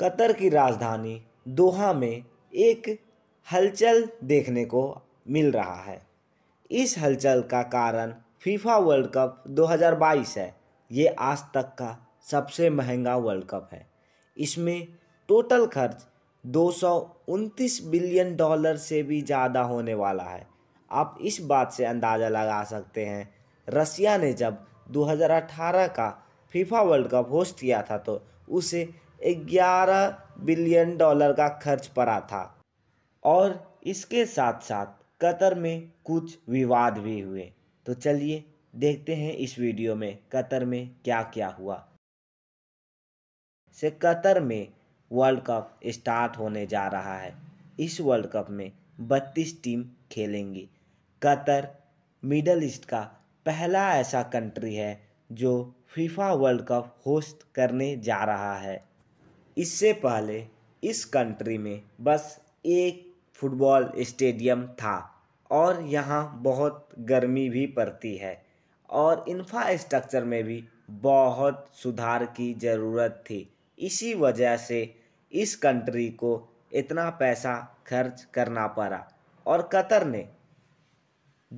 Qatar की राजधानी दोहा में एक हलचल देखने को मिल रहा है इस हलचल का कारण फीफा वर्ल्ड कप 2022 है ये आज तक का सबसे महंगा वर्ल्ड कप है इसमें टोटल खर्च दो बिलियन डॉलर से भी ज़्यादा होने वाला है आप इस बात से अंदाज़ा लगा सकते हैं रसिया ने जब 2018 का फीफा वर्ल्ड कप होस्ट किया था तो उसे ग्यारह बिलियन डॉलर का खर्च पड़ा था और इसके साथ साथ कतर में कुछ विवाद भी हुए तो चलिए देखते हैं इस वीडियो में कतर में क्या क्या हुआ से कतर में वर्ल्ड कप स्टार्ट होने जा रहा है इस वर्ल्ड कप में 32 टीम खेलेंगी कतर मिडल ईस्ट का पहला ऐसा कंट्री है जो फीफा वर्ल्ड कप होस्ट करने जा रहा है इससे पहले इस कंट्री में बस एक फुटबॉल स्टेडियम था और यहाँ बहुत गर्मी भी पड़ती है और इंफ्रास्ट्रक्चर में भी बहुत सुधार की ज़रूरत थी इसी वजह से इस कंट्री को इतना पैसा खर्च करना पड़ा और कतर ने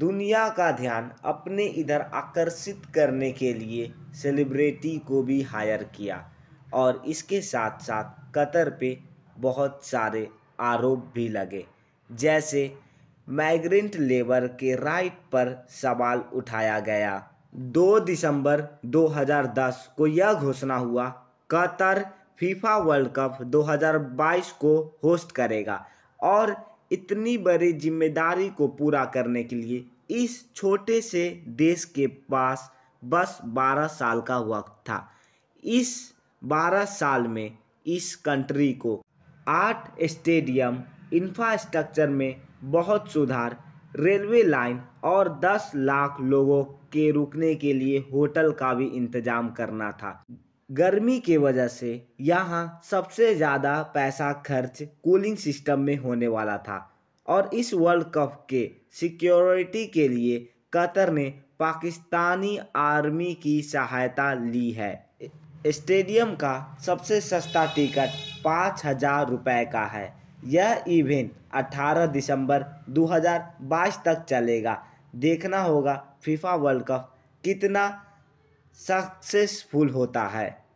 दुनिया का ध्यान अपने इधर आकर्षित करने के लिए सेलिब्रिटी को भी हायर किया और इसके साथ साथ कतर पे बहुत सारे आरोप भी लगे जैसे माइग्रेंट लेबर के राइट पर सवाल उठाया गया 2 दिसंबर 2010 को यह घोषणा हुआ कतर फीफा वर्ल्ड कप 2022 को होस्ट करेगा और इतनी बड़ी जिम्मेदारी को पूरा करने के लिए इस छोटे से देश के पास बस 12 साल का वक्त था इस बारह साल में इस कंट्री को आठ स्टेडियम इंफ्रास्ट्रक्चर में बहुत सुधार रेलवे लाइन और 10 लाख लोगों के रुकने के लिए होटल का भी इंतजाम करना था गर्मी के वजह से यहाँ सबसे ज़्यादा पैसा खर्च कूलिंग सिस्टम में होने वाला था और इस वर्ल्ड कप के सिक्योरिटी के लिए कतर ने पाकिस्तानी आर्मी की सहायता ली है स्टेडियम का सबसे सस्ता टिकट पाँच हजार रुपये का है यह इवेंट 18 दिसंबर 2022 तक चलेगा देखना होगा फीफा वर्ल्ड कप कितना सक्सेसफुल होता है